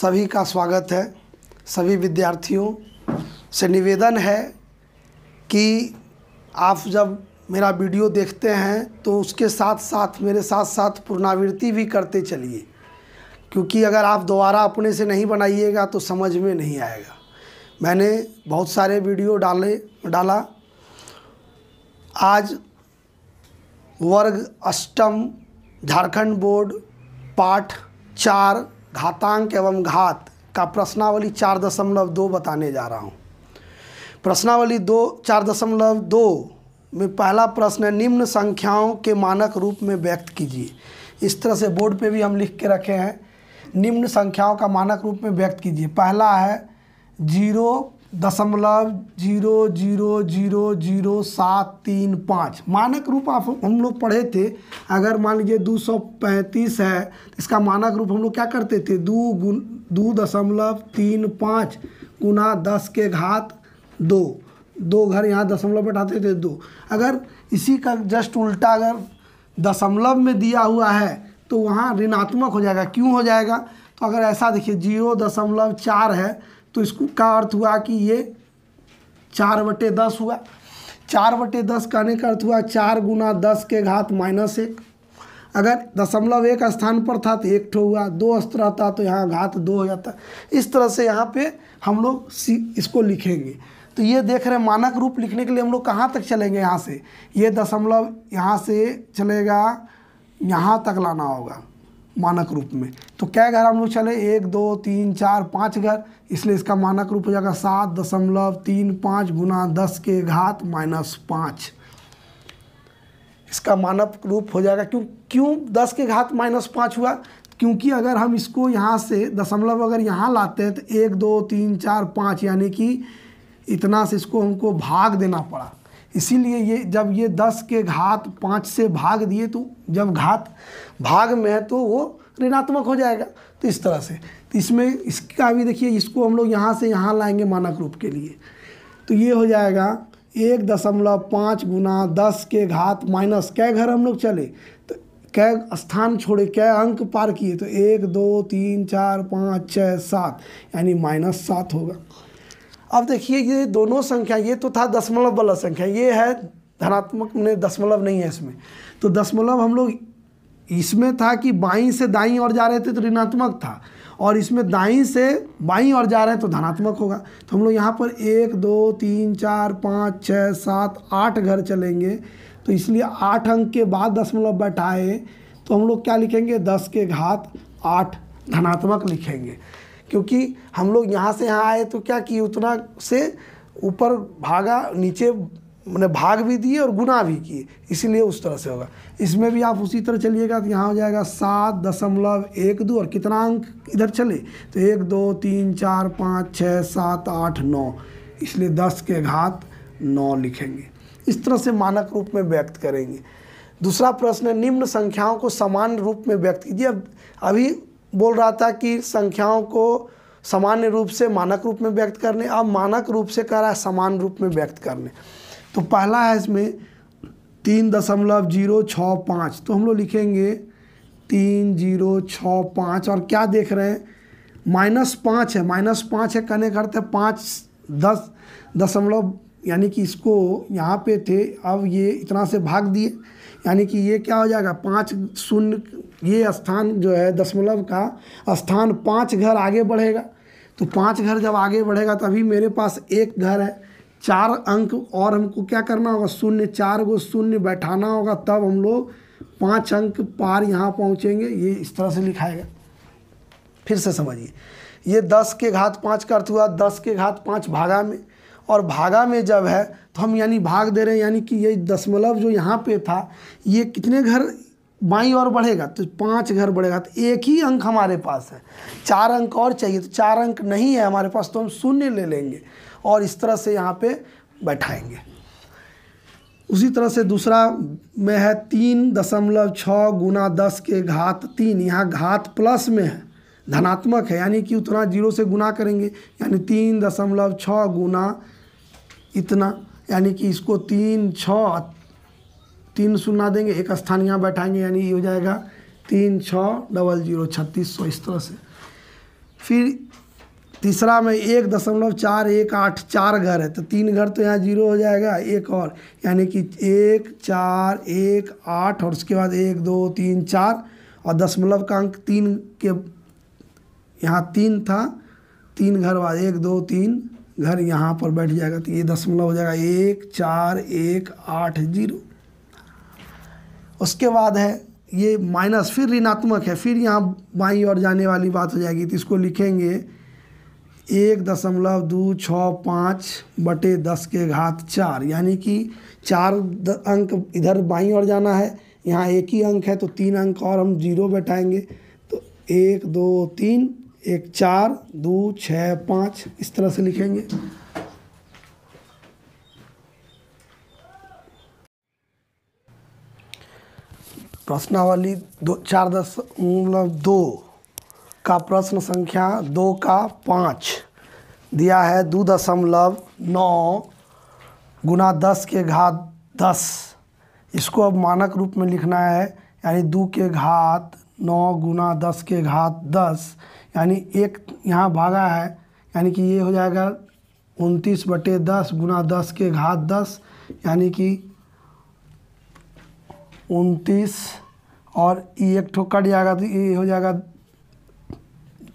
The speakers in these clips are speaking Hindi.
सभी का स्वागत है सभी विद्यार्थियों से निवेदन है कि आप जब मेरा वीडियो देखते हैं तो उसके साथ साथ मेरे साथ साथ पुनरावृत्ति भी करते चलिए क्योंकि अगर आप दोबारा अपने से नहीं बनाइएगा तो समझ में नहीं आएगा मैंने बहुत सारे वीडियो डाले डाला आज वर्ग अष्टम झारखंड बोर्ड पाठ चार घातांक एवं घात का प्रश्नावली चार दशमलव दो बताने जा रहा हूँ प्रश्नावली दो चार दशमलव दो में पहला प्रश्न है निम्न संख्याओं के मानक रूप में व्यक्त कीजिए इस तरह से बोर्ड पे भी हम लिख के रखे हैं निम्न संख्याओं का मानक रूप में व्यक्त कीजिए पहला है जीरो दशमलव जीरो जीरो जीरो जीरो सात तीन पाँच मानक रूप आप हम लोग पढ़े थे अगर मान लीजिए दो सौ पैंतीस है तो इसका मानक रूप हम लोग क्या करते थे दो गुन दो दशमलव तीन पाँच गुना दस के घात दो दो घर यहाँ दशमलव बैठाते थे दो अगर इसी का जस्ट उल्टा अगर दशमलव में दिया हुआ है तो वहाँ ऋणात्मक हो जाएगा क्यों हो जाएगा तो अगर ऐसा देखिए जीरो दशमलव चार है तो इसको का अर्थ हुआ कि ये चार बटे दस हुआ चार बटे दस कहने का अर्थ हुआ चार गुना दस के घात माइनस एक अगर दशमलव एक स्थान पर था तो एक ठो हुआ दो अस्त्र रहता तो यहाँ घात दो हो जाता इस तरह से यहाँ पे हम लोग इसको लिखेंगे तो ये देख रहे हैं मानक रूप लिखने के लिए हम लोग कहाँ तक चलेंगे यहाँ से ये यह दशमलव यहाँ से चलेगा यहाँ तक लाना होगा मानक रूप में तो क्या घर हम लोग चले एक दो तीन चार पाँच घर इसलिए इसका मानक रूप हो जाएगा सात दशमलव तीन पाँच गुना दस के घात माइनस पाँच इसका मानक रूप हो जाएगा क्यों क्यों दस के घात माइनस पाँच हुआ क्योंकि अगर हम इसको यहाँ से दशमलव अगर यहाँ लाते हैं तो एक दो तीन चार पाँच यानी कि इतना से इसको हमको भाग देना पड़ा इसीलिए ये जब ये दस के घात पाँच से भाग दिए तो जब घात भाग में है तो वो ऋणात्मक हो जाएगा तो इस तरह से तो इसमें इसका भी देखिए इसको हम लोग यहाँ से यहाँ लाएंगे मानक रूप के लिए तो ये हो जाएगा एक दशमलव पाँच गुना दस के घात माइनस कै घर हम लोग चले तो कै स्थान छोड़े कै अंक पार किए तो एक दो तीन चार पाँच छः सात यानी माइनस सात होगा अब देखिए ये दोनों संख्या ये तो था दशमलव वाला संख्या ये है धनात्मक ने दशमलव नहीं है इसमें तो दशमलव हम लोग इसमें था कि बाई से दाई और जा रहे थे तो ऋणात्मक था और इसमें दाई से बाई और जा रहे हैं तो धनात्मक होगा तो हम लोग यहाँ पर एक दो तीन चार पाँच छः सात आठ घर चलेंगे तो इसलिए आठ अंक के बाद दशमलव बैठाए तो हम लोग क्या लिखेंगे दस के घात आठ धनात्मक लिखेंगे क्योंकि हम लोग यहाँ से यहाँ आए तो क्या कि उतना से ऊपर भागा नीचे मैंने भाग भी दिए और गुना भी किए इसीलिए उस तरह से होगा इसमें भी आप उसी तरह चलिएगा तो यहाँ हो जाएगा सात दशमलव एक दो और कितना अंक इधर चले तो एक दो तीन चार पाँच छः सात आठ नौ इसलिए दस के घात नौ लिखेंगे इस तरह से मानक रूप में व्यक्त करेंगे दूसरा प्रश्न निम्न संख्याओं को समान रूप में व्यक्त कीजिए अब अभी बोल रहा था कि संख्याओं को सामान्य रूप से मानक रूप में व्यक्त करने अब मानक रूप से कह रहा है समान रूप में व्यक्त करने तो पहला है इसमें तीन दशमलव जीरो छः पाँच तो हम लोग लिखेंगे तीन जीरो छः पाँच और क्या देख रहे हैं माइनस पाँच है माइनस पाँच है कहने करते पाँच दस दशमलव यानी कि इसको यहाँ पे थे अब ये इतना से भाग दिए यानी कि ये क्या हो जाएगा पाँच शून्य ये स्थान जो है दशमलव का स्थान पाँच घर आगे बढ़ेगा तो पाँच घर जब आगे बढ़ेगा तभी मेरे पास एक घर है चार अंक और हमको क्या करना होगा शून्य चार को शून्य बैठाना होगा तब हम लोग पाँच अंक पार यहाँ पहुँचेंगे ये इस तरह से लिखाएगा फिर से समझिए ये दस के घात पाँच का अर्थ हुआ दस के घात पाँच भागा में और भागा में जब है तो हम यानी भाग दे रहे हैं यानी कि ये दशमलव जो यहाँ पे था ये कितने घर बाई और बढ़ेगा तो पाँच घर बढ़ेगा तो एक ही अंक हमारे पास है चार अंक और चाहिए तो चार अंक नहीं है हमारे पास तो हम शून्य ले लेंगे और इस तरह से यहाँ पे बैठाएंगे उसी तरह से दूसरा में है तीन दशमलव छः गुना दस के घात तीन यहाँ घात प्लस में है धनात्मक है यानी कि उतना जीरो से गुना करेंगे यानी तीन दशमलव छ गुना इतना यानी कि इसको तीन छः तीन सुना देंगे एक स्थान यहाँ बैठाएंगे यानी ये हो जाएगा तीन छः डबल जीरो छत्तीस सौ इस तरह से फिर तीसरा में एक दशमलव चार एक आठ चार घर है तो तीन घर तो यहाँ जीरो हो जाएगा एक और यानी कि एक चार एक आठ और उसके बाद एक दो तीन चार और दशमलव का अंक तीन के यहाँ तीन था तीन घर बाद एक दो तीन घर यहाँ पर बैठ जाएगा तो ये दशमलव हो जाएगा एक चार एक आठ जीरो उसके बाद है ये माइनस फिर ऋणात्मक है फिर यहाँ बाई और जाने वाली बात हो जाएगी तो इसको लिखेंगे एक दशमलव दो छः पाँच बटे दस के घात चार यानी कि चार अंक इधर बाई और जाना है यहाँ एक ही अंक है तो तीन अंक और हम जीरो बैठाएंगे तो एक दो तीन एक चार दो छः पाँच इस तरह से लिखेंगे प्रश्नावली दो चार दशमलव मतलब दो का प्रश्न संख्या दो का पाँच दिया है दो दशमलव नौ गुना दस के घात दस इसको अब मानक रूप में लिखना है यानी दो के घात नौ गुना दस के घात दस यानी एक यहाँ भागा है यानी कि ये हो जाएगा उनतीस बटे दस गुना दस के घात दस यानी कि उनतीस और ये एक ठो कट जाएगा तो ये हो जाएगा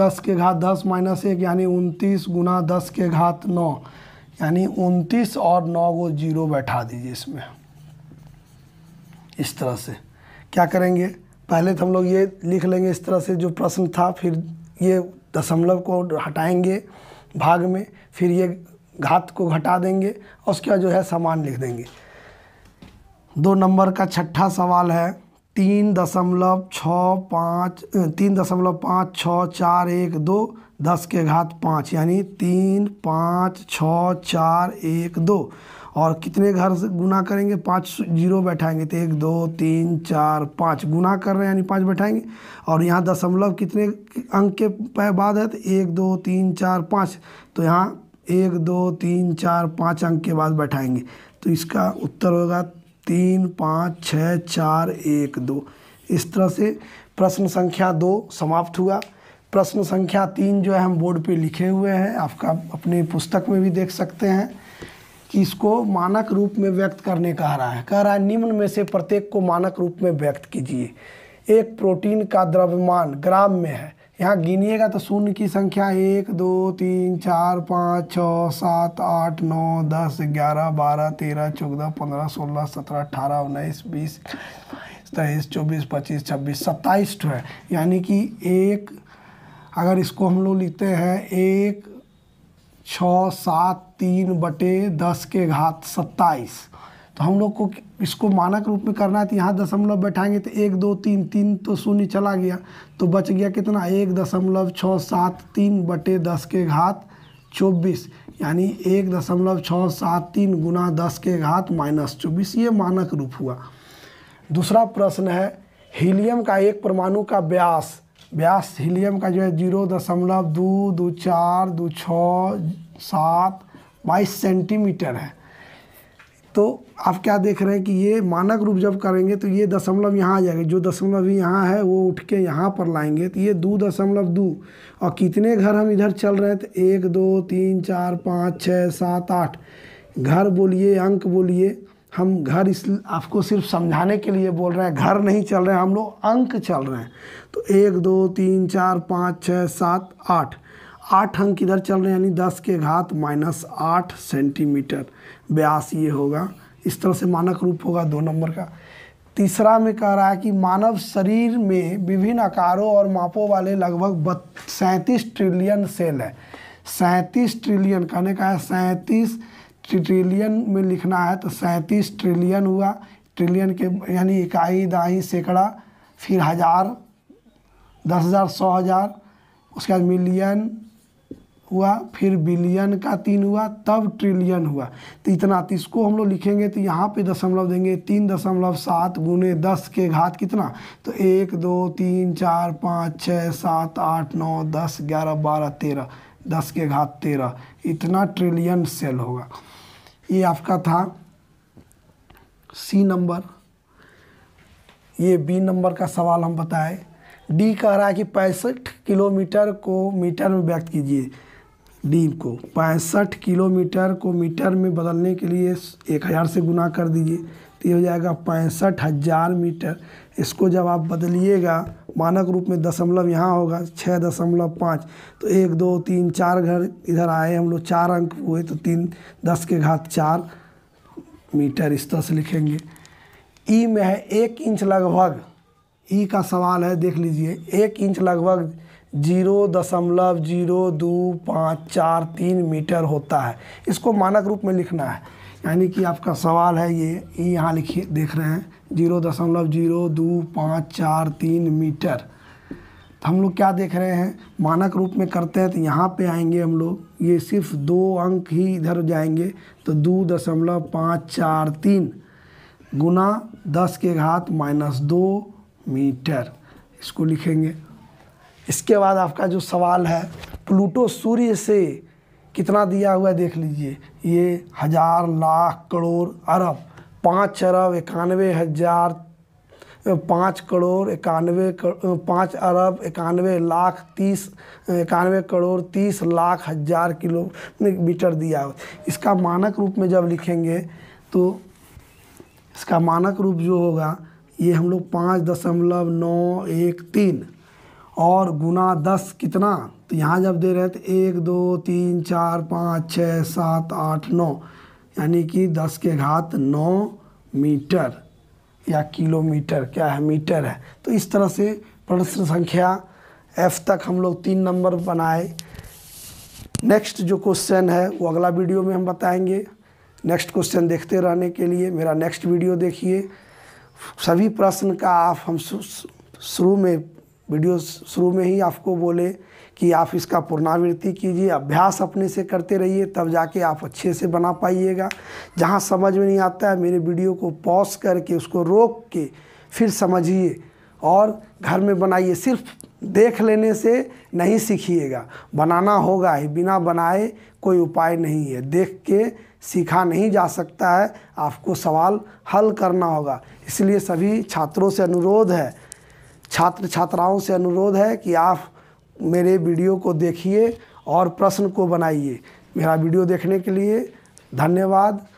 दस के घात दस माइनस एक यानी उनतीस गुना दस के घात नौ यानी उनतीस और नौ को जीरो बैठा दीजिए इसमें इस तरह से क्या करेंगे पहले तो हम लोग ये लिख लेंगे इस तरह से जो प्रश्न था फिर ये दशमलव को हटाएंगे भाग में फिर ये घात को घटा देंगे और उसके बाद जो है सामान लिख देंगे दो नंबर का छठा सवाल है तीन दशमलव छः पाँच तीन दशमलव पाँच छः चार एक दो दस के घात पाँच यानी तीन पाँच छः चार एक दो और कितने घर से गुना करेंगे पाँच जीरो बैठाएंगे तो एक दो तीन चार पाँच गुना कर रहे हैं यानी पाँच बैठाएंगे और यहाँ दशमलव कितने अंक के बाद है तो एक दो तीन चार पाँच तो यहाँ एक दो तीन चार पाँच अंक के बाद बैठाएंगे तो इसका उत्तर होगा तीन पाँच छः चार एक दो इस तरह से प्रश्न संख्या दो समाप्त हुआ प्रश्न संख्या तीन जो है हम बोर्ड पे लिखे हुए हैं आपका अपने पुस्तक में भी देख सकते हैं कि इसको मानक रूप में व्यक्त करने कह रहा है कह रहा है निम्न में से प्रत्येक को मानक रूप में व्यक्त कीजिए एक प्रोटीन का द्रव्यमान ग्राम में है यहाँ गिनिएगा तो शून्य की संख्या एक दो तीन चार पाँच छः सात आठ नौ दस ग्यारह बारह तेरह चौदह पंद्रह सोलह सत्रह अठारह उन्नीस बीस तेईस चौबीस पच्चीस छब्बीस सत्ताईस ठो है यानी कि एक अगर इसको हम लोग लिखते हैं एक छः सात तीन बटे दस के घात सत्ताईस तो हम लोग को इसको मानक रूप में करना है तो यहाँ दशमलव बैठाएंगे तो एक दो तीन तीन तो शून्य चला गया तो बच गया कितना एक दशमलव छः सात तीन बटे दस के घात चौबीस यानी एक दशमलव छः सात तीन गुना दस के घात माइनस चौबीस ये मानक रूप हुआ दूसरा प्रश्न है हीलियम का एक परमाणु का ब्यास ब्यास हीलियम का जो है जीरो दशमलव दो दो चार दो छः सात बाईस सेंटीमीटर है तो आप क्या देख रहे हैं कि ये मानक रूप जब करेंगे तो ये दशमलव यहाँ आ जाएगा जो दशमलव यहाँ है वो उठ के यहाँ पर लाएंगे तो ये दो दशमलव दो और कितने घर हम इधर चल रहे हैं तो एक दो तीन चार पाँच छः सात आठ घर बोलिए अंक बोलिए हम घर इस आपको सिर्फ समझाने के लिए बोल रहे हैं घर नहीं चल रहे हैं हम लोग अंक चल रहे हैं तो एक दो तीन चार पाँच छः सात आठ आठ अंक इधर चल रहे हैं यानी दस के घात माइनस आठ सेंटीमीटर ब्यास ये होगा इस तरह से मानक रूप होगा दो नंबर का तीसरा में कह रहा है कि मानव शरीर में विभिन्न आकारों और मापों वाले लगभग सैंतीस ट्रिलियन सेल है सैंतीस ट्रिलियन कहने का है सैंतीस ट्रिलियन में लिखना है तो सैंतीस ट्रिलियन हुआ ट्रिलियन के यानी इकाई दाई सैकड़ा फिर हज़ार दस हज़ार सौ हज़ार उसके बाद मिलियन हुआ फिर बिलियन का तीन हुआ तब ट्रिलियन हुआ तो इतना तो इसको हम लोग लिखेंगे तो यहाँ पे दशमलव देंगे तीन दशमलव सात गुने दस के घात कितना तो एक दो तीन चार पाँच छः सात आठ नौ दस ग्यारह बारह तेरह दस के घात तेरह इतना ट्रिलियन सेल होगा ये आपका था सी नंबर ये बी नंबर का सवाल हम बताए डी कह रहा है कि पैंसठ किलोमीटर को मीटर में व्यक्त कीजिए डी को पैंसठ किलोमीटर को मीटर में बदलने के लिए एक हज़ार से गुना कर दीजिए तो ये हो जाएगा पैंसठ हज़ार मीटर इसको जब आप बदलिएगा मानक रूप में दशमलव यहाँ होगा छः दशमलव पाँच तो एक दो तीन चार घर इधर आए हम लोग चार अंक हुए तो तीन दस के घात चार मीटर इस तरह से लिखेंगे ई में है एक इंच लगभग ई का सवाल है देख लीजिए एक इंच लगभग जीरो दशमलव जीरो दो पाँच चार तीन मीटर होता है इसको मानक रूप में लिखना है यानी कि आपका सवाल है ये यहाँ लिखिए देख रहे हैं जीरो दशमलव जीरो दो पाँच चार तीन मीटर तो हम लोग क्या देख रहे हैं मानक रूप में करते हैं तो यहाँ पे आएंगे हम लोग ये सिर्फ दो अंक ही इधर जाएंगे तो दो दशमलव पाँच चार तीन गुना दस के घात माइनस दो मीटर इसको लिखेंगे इसके बाद आपका जो सवाल है प्लूटो सूर्य से कितना दिया हुआ है देख लीजिए ये हज़ार लाख करोड़ अरब पाँच अरब इक्यानवे हज़ार पाँच करोड़ इक्यानवे पाँच अरब इक्यानवे लाख तीस इक्यानवे करोड़ तीस लाख हज़ार किलो मीटर दिया हुआ इसका मानक रूप में जब लिखेंगे तो इसका मानक रूप जो होगा ये हम लोग पाँच दशमलव नौ एक तीन और गुना दस कितना तो यहाँ जब दे रहे तो एक दो तीन चार पाँच छः सात आठ नौ यानी कि दस के घात नौ मीटर या किलोमीटर क्या है मीटर है तो इस तरह से प्रश्न संख्या एफ तक हम लोग तीन नंबर बनाए नेक्स्ट जो क्वेश्चन है वो अगला वीडियो में हम बताएंगे नेक्स्ट क्वेश्चन देखते रहने के लिए मेरा नेक्स्ट वीडियो देखिए सभी प्रश्न का आप हम शुरू में वीडियो शुरू में ही आपको बोले कि आप इसका पुनरावृत्ति कीजिए अभ्यास अपने से करते रहिए तब जाके आप अच्छे से बना पाइएगा जहाँ समझ में नहीं आता है मेरे वीडियो को पॉज करके उसको रोक के फिर समझिए और घर में बनाइए सिर्फ देख लेने से नहीं सीखिएगा बनाना होगा ही बिना बनाए कोई उपाय नहीं है देख के सीखा नहीं जा सकता है आपको सवाल हल करना होगा इसलिए सभी छात्रों से अनुरोध है छात्र छात्राओं से अनुरोध है कि आप मेरे वीडियो को देखिए और प्रश्न को बनाइए मेरा वीडियो देखने के लिए धन्यवाद